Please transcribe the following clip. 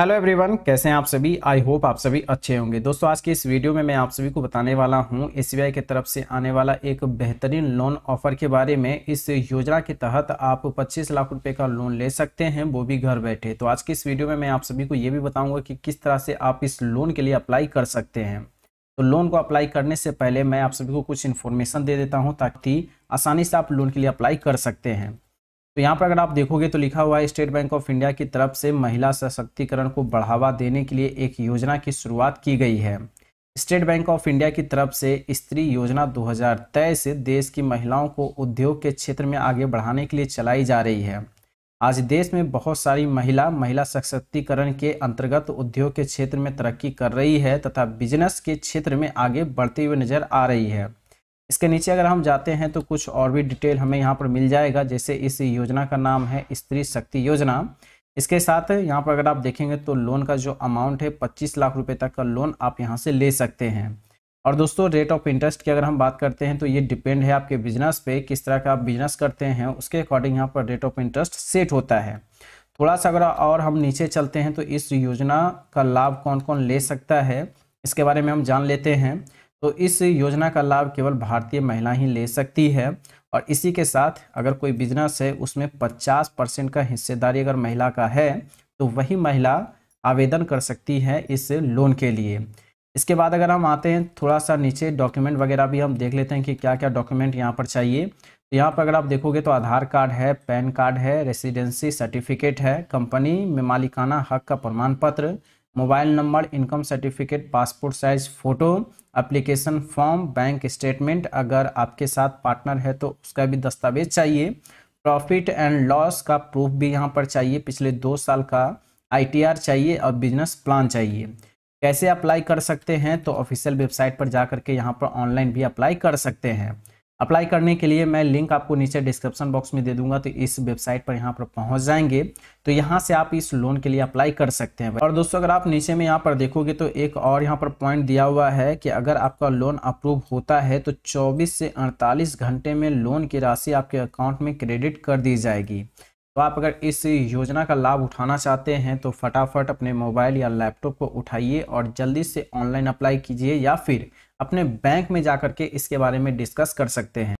hello everyone कैसे हैं आप सभी आई होप आप सभी अच्छे होंगे दोस्तों आज के इस वीडियो में मैं आप सभी को बताने वाला हूं एसबीआई की तरफ से आने वाला एक बेहतरीन लोन ऑफर के बारे में इस योजना के तहत आप 25 लाख रुपए का लोन ले सकते हैं वो भी घर बैठे तो आज के इस वीडियो में मैं आप सभी को ये भी बताऊँगा कि किस तरह से आप इस लोन के लिए अप्लाई कर सकते हैं तो लोन को अप्लाई करने से पहले मैं आप सभी को कुछ इन्फॉर्मेशन दे देता हूँ ताकि आसानी से आप लोन के लिए अप्लाई कर सकते हैं तो यहाँ पर अगर आप देखोगे तो लिखा हुआ है स्टेट बैंक ऑफ इंडिया की तरफ से महिला सशक्तिकरण को बढ़ावा देने के लिए एक योजना की शुरुआत की गई है स्टेट बैंक ऑफ इंडिया की तरफ से स्त्री योजना 2023 से देश की महिलाओं को उद्योग के क्षेत्र में आगे बढ़ाने के लिए चलाई जा रही है आज देश में बहुत सारी महिला महिला सशक्तिकरण के अंतर्गत उद्योग के क्षेत्र में तरक्की कर रही है तथा बिजनेस के क्षेत्र में आगे बढ़ती हुई नजर आ रही है इसके नीचे अगर हम जाते हैं तो कुछ और भी डिटेल हमें यहाँ पर मिल जाएगा जैसे इस योजना का नाम है स्त्री शक्ति योजना इसके साथ यहाँ पर अगर आप देखेंगे तो लोन का जो अमाउंट है पच्चीस लाख रुपये तक का लोन आप यहाँ से ले सकते हैं और दोस्तों रेट ऑफ इंटरेस्ट की अगर हम बात करते हैं तो ये डिपेंड है आपके बिजनेस पे किस तरह का आप बिजनेस करते हैं उसके अकॉर्डिंग यहाँ पर रेट ऑफ इंटरेस्ट सेट होता है थोड़ा सा अगर और हम नीचे चलते हैं तो इस योजना का लाभ कौन कौन ले सकता है इसके बारे में हम जान लेते हैं तो इस योजना का लाभ केवल भारतीय महिला ही ले सकती है और इसी के साथ अगर कोई बिजनेस है उसमें 50 परसेंट का हिस्सेदारी अगर महिला का है तो वही महिला आवेदन कर सकती है इस लोन के लिए इसके बाद अगर हम आते हैं थोड़ा सा नीचे डॉक्यूमेंट वगैरह भी हम देख लेते हैं कि क्या क्या डॉक्यूमेंट यहाँ पर चाहिए तो यहाँ पर अगर आप देखोगे तो आधार कार्ड है पैन कार्ड है रेसिडेंसी सर्टिफिकेट है कंपनी में मालिकाना हक का प्रमाण पत्र mobile number income certificate passport size photo application form bank statement अगर आपके साथ पार्टनर है तो उसका भी दस्तावेज चाहिए प्रॉफिट एंड लॉस का प्रूफ भी यहाँ पर चाहिए पिछले दो साल का आईटीआर चाहिए और बिजनेस प्लान चाहिए कैसे अप्लाई कर सकते हैं तो ऑफिशियल वेबसाइट पर जा करके यहाँ पर ऑनलाइन भी अप्लाई कर सकते हैं अप्लाई करने के लिए मैं लिंक आपको नीचे डिस्क्रिप्शन बॉक्स में दे दूंगा तो इस वेबसाइट पर यहाँ पर पहुँच जाएंगे तो यहाँ से आप इस लोन के लिए अप्लाई कर सकते हैं और दोस्तों अगर आप नीचे में यहाँ पर देखोगे तो एक और यहाँ पर पॉइंट दिया हुआ है कि अगर आपका लोन अप्रूव होता है तो चौबीस से अड़तालीस घंटे में लोन की राशि आपके अकाउंट में क्रेडिट कर दी जाएगी तो आप अगर इस योजना का लाभ उठाना चाहते हैं तो फटाफट अपने मोबाइल या लैपटॉप को उठाइए और जल्दी से ऑनलाइन अप्लाई कीजिए या फिर अपने बैंक में जा के इसके बारे में डिस्कस कर सकते हैं